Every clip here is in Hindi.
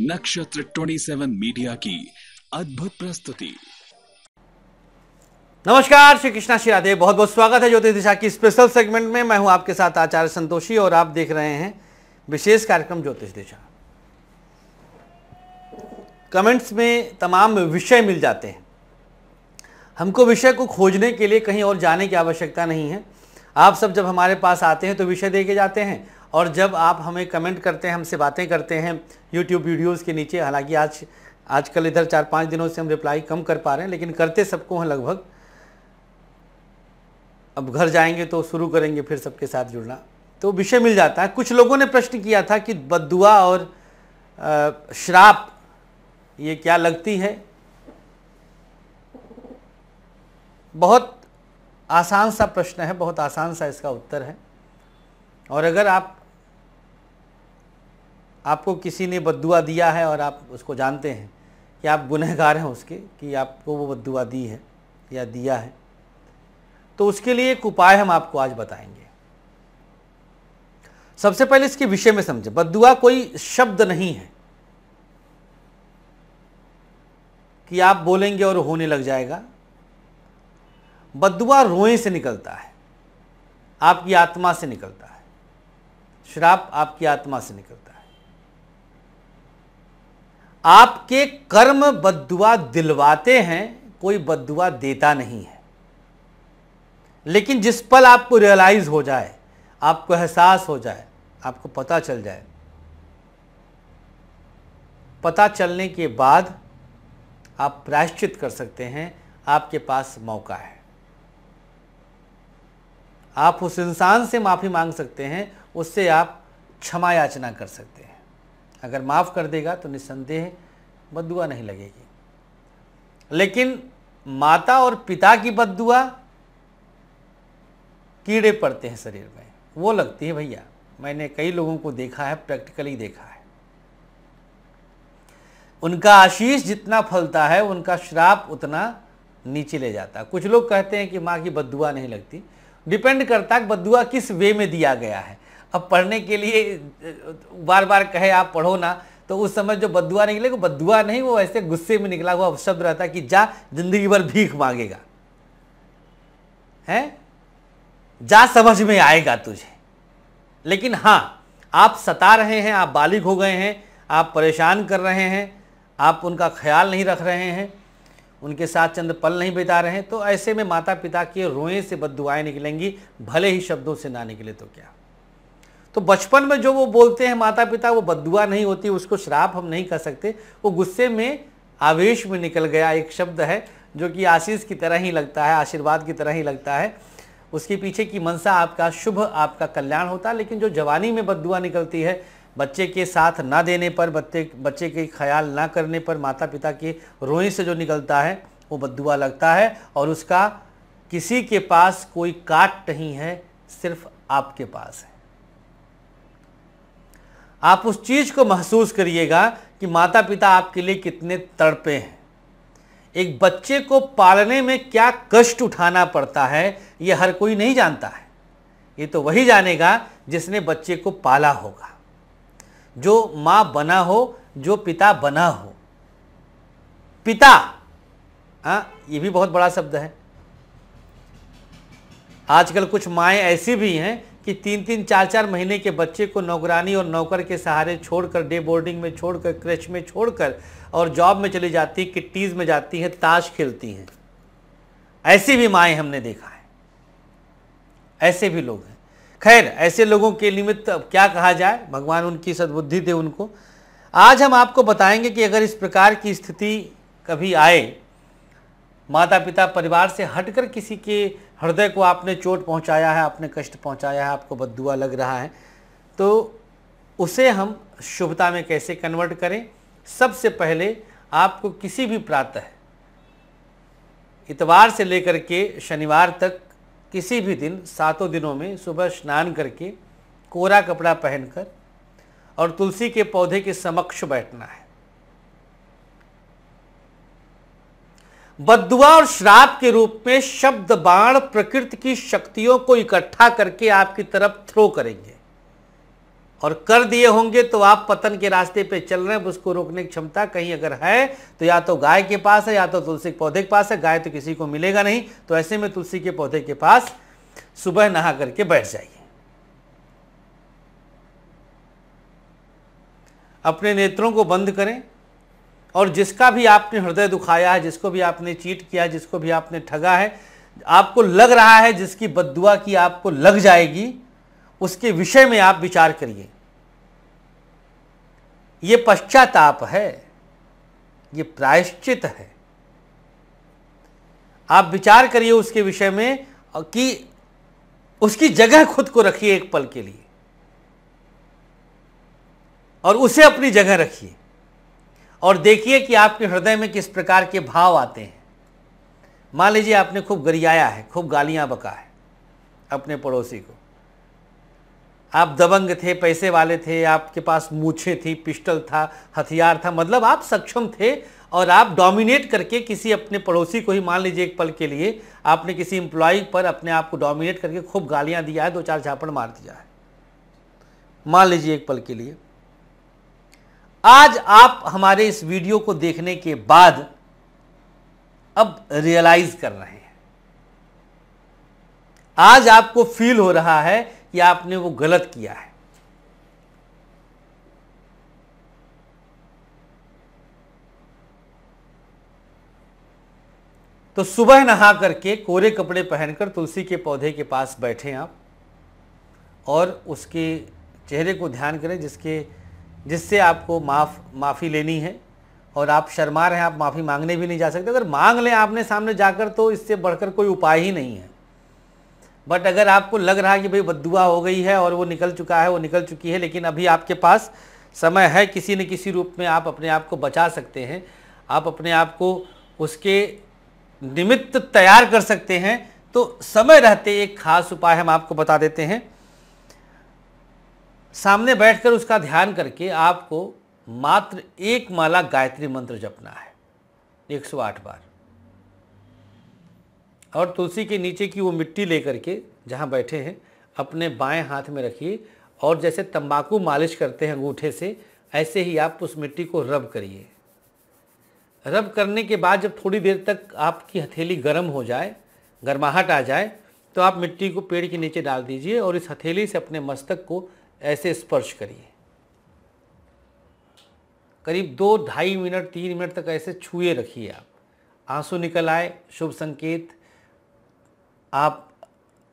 नक्षत्र 27 मीडिया की अद्भुत प्रस्तुति नमस्कार श्री कृष्णा श्री राधे बहुत बहुत स्वागत है ज्योतिष दिशा की स्पेशल सेगमेंट में मैं हूं आपके साथ आचार्य संतोषी और आप देख रहे हैं विशेष कार्यक्रम ज्योतिष दिशा कमेंट्स में तमाम विषय मिल जाते हैं हमको विषय को खोजने के लिए कहीं और जाने की आवश्यकता नहीं है आप सब जब हमारे पास आते हैं तो विषय दे के जाते हैं और जब आप हमें कमेंट करते हैं हमसे बातें करते हैं यूट्यूब वीडियोज़ के नीचे हालांकि आज आजकल इधर चार पाँच दिनों से हम रिप्लाई कम कर पा रहे हैं लेकिन करते सबको हैं लगभग अब घर जाएंगे तो शुरू करेंगे फिर सबके साथ जुड़ना तो विषय मिल जाता है कुछ लोगों ने प्रश्न किया था कि बदुआ और श्राप ये क्या लगती है बहुत आसान सा प्रश्न है बहुत आसान सा इसका उत्तर है और अगर आप आपको किसी ने बदुआ दिया है और आप उसको जानते हैं कि आप गुनहगार हैं उसके कि आपको वो बदुआ दी है या दिया है तो उसके लिए एक उपाय हम आपको आज बताएंगे सबसे पहले इसके विषय में समझे बदुआ कोई शब्द नहीं है कि आप बोलेंगे और होने लग जाएगा बदुआ रोए से निकलता है आपकी आत्मा से निकलता है श्राप आपकी आत्मा से निकलता है आपके कर्म बदुआ दिलवाते हैं कोई बदुआ देता नहीं है लेकिन जिस पल आपको रियलाइज़ हो जाए आपको एहसास हो जाए आपको पता चल जाए पता चलने के बाद आप प्रायश्चित कर सकते हैं आपके पास मौका है आप उस इंसान से माफ़ी मांग सकते हैं उससे आप क्षमा याचना कर सकते हैं अगर माफ़ कर देगा तो निस्संदेह बदुआ नहीं लगेगी लेकिन माता और पिता की बदुआ कीड़े पड़ते हैं शरीर में वो लगती है भैया मैंने कई लोगों को देखा है प्रैक्टिकली देखा है उनका आशीष जितना फलता है उनका श्राप उतना नीचे ले जाता है कुछ लोग कहते हैं कि माँ की बदुआ नहीं लगती डिपेंड करता है बदुआ किस वे में दिया गया है अब पढ़ने के लिए बार बार कहे आप पढ़ो ना तो उस समय जो बदुआ निकले वो बदुआ नहीं वो ऐसे गुस्से में निकला हुआ शब्द रहता कि जा जिंदगी भर भीख मांगेगा हैं जा समझ में आएगा तुझे लेकिन हाँ आप सता रहे हैं आप बालिग हो गए हैं आप परेशान कर रहे हैं आप उनका ख्याल नहीं रख रहे हैं उनके साथ चंद पल नहीं बिता रहे हैं तो ऐसे में माता पिता के रोए से बद निकलेंगी भले ही शब्दों से ना निकले तो क्या तो बचपन में जो वो बोलते हैं माता पिता वो बदुआ नहीं होती उसको श्राप हम नहीं कर सकते वो गुस्से में आवेश में निकल गया एक शब्द है जो कि आशीष की तरह ही लगता है आशीर्वाद की तरह ही लगता है उसके पीछे की मनसा आपका शुभ आपका कल्याण होता है लेकिन जो जवानी में बदुआ निकलती है बच्चे के साथ ना देने पर बच्चे बच्चे के ख्याल ना करने पर माता पिता के रोए से जो निकलता है वो बदुआ लगता है और उसका किसी के पास कोई काट नहीं है सिर्फ आपके पास है आप उस चीज़ को महसूस करिएगा कि माता पिता आपके लिए कितने तड़पे हैं एक बच्चे को पालने में क्या कष्ट उठाना पड़ता है ये हर कोई नहीं जानता है ये तो वही जानेगा जिसने बच्चे को पाला होगा जो माँ बना हो जो पिता बना हो पिता आ, हाँ, ये भी बहुत बड़ा शब्द है आजकल कुछ माएँ ऐसी भी हैं कि तीन तीन चार चार महीने के बच्चे को नौकरानी और नौकर के सहारे छोड़कर डे बोर्डिंग में छोड़कर क्रच में छोड़कर और जॉब में चली जाती है किट्टीज़ में जाती हैं ताश खेलती हैं ऐसी भी माएँ हमने देखा है ऐसे भी लोग हैं खैर ऐसे लोगों के निमित्त अब क्या कहा जाए भगवान उनकी सद्बुद्धि दे उनको आज हम आपको बताएंगे कि अगर इस प्रकार की स्थिति कभी आए माता पिता परिवार से हटकर किसी के हृदय को आपने चोट पहुंचाया है आपने कष्ट पहुंचाया है आपको बदुआ लग रहा है तो उसे हम शुभता में कैसे कन्वर्ट करें सबसे पहले आपको किसी भी प्रातः इतवार से लेकर के शनिवार तक किसी भी दिन सातों दिनों में सुबह स्नान करके कोरा कपड़ा पहनकर और तुलसी के पौधे के समक्ष बैठना है बदुआ और श्राप के रूप में शब्द बाण प्रकृति की शक्तियों को इकट्ठा करके आपकी तरफ थ्रो करेंगे और कर दिए होंगे तो आप पतन के रास्ते पे चल रहे हैं उसको रोकने की क्षमता कहीं अगर है तो या तो गाय के पास है या तो तुलसी के पौधे के पास है गाय तो किसी को मिलेगा नहीं तो ऐसे में तुलसी के पौधे के पास सुबह नहा करके बैठ जाइए अपने नेत्रों को बंद करें और जिसका भी आपने हृदय दुखाया है जिसको भी आपने चीट किया जिसको भी आपने ठगा है आपको लग रहा है जिसकी बदुआ की आपको लग जाएगी उसके विषय में आप विचार करिए ये पश्चाताप है ये प्रायश्चित है आप विचार करिए उसके विषय में कि उसकी जगह खुद को रखिए एक पल के लिए और उसे अपनी जगह रखिए और देखिए कि आपके हृदय में किस प्रकार के भाव आते हैं मान लीजिए आपने खूब गरियाया है खूब गालियां बका है अपने पड़ोसी को आप दबंग थे पैसे वाले थे आपके पास मूछें थी पिस्टल था हथियार था मतलब आप सक्षम थे और आप डोमिनेट करके किसी अपने पड़ोसी को ही मान लीजिए एक पल के लिए आपने किसी इंप्लॉय पर अपने आप को डोमिनेट करके खूब गालियां दिया है दो चार झापड़ मार दिया है मान लीजिए एक पल के लिए आज आप हमारे इस वीडियो को देखने के बाद अब रियलाइज कर रहे हैं आज आपको फील हो रहा है कि आपने वो गलत किया है तो सुबह नहा करके कोरे कपड़े पहनकर तुलसी के पौधे के पास बैठे आप और उसके चेहरे को ध्यान करें जिसके जिससे आपको माफ़ माफ़ी लेनी है और आप शर्मा रहे हैं आप माफ़ी मांगने भी नहीं जा सकते अगर मांग लें आपने सामने जाकर तो इससे बढ़कर कोई उपाय ही नहीं है बट अगर आपको लग रहा है कि भाई बदुआ हो गई है और वो निकल चुका है वो निकल चुकी है लेकिन अभी आपके पास समय है किसी न किसी रूप में आप अपने आप को बचा सकते हैं आप अपने आप को उसके निमित्त तैयार कर सकते हैं तो समय रहते एक खास उपाय हम आपको बता देते हैं सामने बैठकर उसका ध्यान करके आपको मात्र एक माला गायत्री मंत्र जपना है 108 बार और तुलसी के नीचे की वो मिट्टी लेकर के जहाँ बैठे हैं अपने बाएं हाथ में रखिए और जैसे तंबाकू मालिश करते हैं अंगूठे से ऐसे ही आप उस मिट्टी को रब करिए रब करने के बाद जब थोड़ी देर तक आपकी हथेली गर्म हो जाए गर्माहट आ जाए तो आप मिट्टी को पेड़ के नीचे डाल दीजिए और इस हथेली से अपने मस्तक को ऐसे स्पर्श करिए करीब दो ढाई मिनट तीन मिनट तक ऐसे छुए रखिए आप आंसू निकल आए शुभ संकेत आप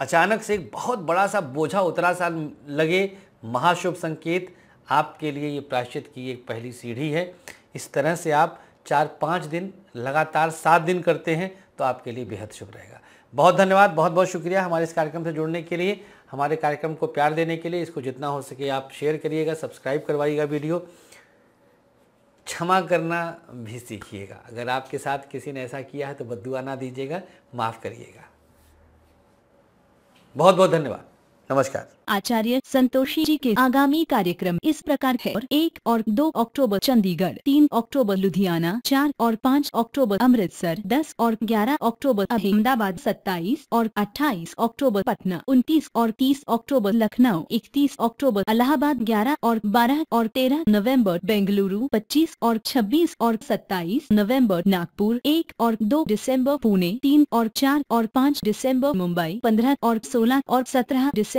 अचानक से एक बहुत बड़ा सा बोझा उतरा सा लगे महाशुभ संकेत आपके लिए ये प्राश्चित की एक पहली सीढ़ी है इस तरह से आप चार पाँच दिन लगातार सात दिन करते हैं तो आपके लिए बेहद शुभ रहेगा बहुत धन्यवाद बहुत बहुत शुक्रिया हमारे इस कार्यक्रम से जुड़ने के लिए हमारे कार्यक्रम को प्यार देने के लिए इसको जितना हो सके आप शेयर करिएगा सब्सक्राइब करवाइएगा वीडियो क्षमा करना भी सीखिएगा अगर आपके साथ किसी ने ऐसा किया है तो बदुआ ना दीजिएगा माफ़ करिएगा बहुत बहुत धन्यवाद नमस्कार आचार्य संतोषी जी के आगामी कार्यक्रम इस प्रकार है और एक और दो अक्टूबर चंडीगढ़ तीन अक्टूबर लुधियाना चार और पाँच अक्टूबर अमृतसर दस और ग्यारह अक्टूबर अहमदाबाद सत्ताईस और अट्ठाईस अक्टूबर पटना उनतीस और तीस अक्टूबर लखनऊ इकतीस अक्टूबर अलाहाबाद ग्यारह और बारह और तेरह नवम्बर बेंगलुरु पच्चीस और छब्बीस और सत्ताईस नवम्बर नागपुर एक और दो दिसम्बर पुणे तीन और चार और पाँच दिसम्बर मुंबई पंद्रह और सोलह और सत्रह दिसम्बर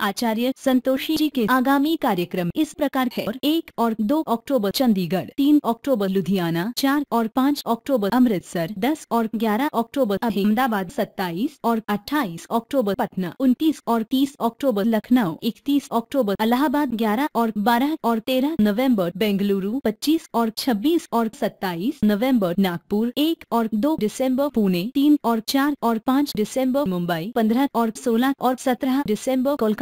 आचार्य संतोषी जी के आगामी कार्यक्रम इस प्रकार है और एक और दो अक्टूबर चंडीगढ़ तीन अक्टूबर लुधियाना चार और पाँच अक्टूबर अमृतसर दस और ग्यारह अक्टूबर अहमदाबाद सत्ताईस और अट्ठाईस अक्टूबर पटना उनतीस और तीस अक्टूबर लखनऊ इकतीस अक्टूबर अलाहाबाद ग्यारह और बारह और तेरह नवम्बर बेंगलुरु पच्चीस और छब्बीस और सत्ताईस नवम्बर नागपुर एक और दो दिसम्बर पुणे तीन और चार और पाँच दिसम्बर मुंबई पंद्रह और सोलह और सत्रह दिसम्बर कोलकाता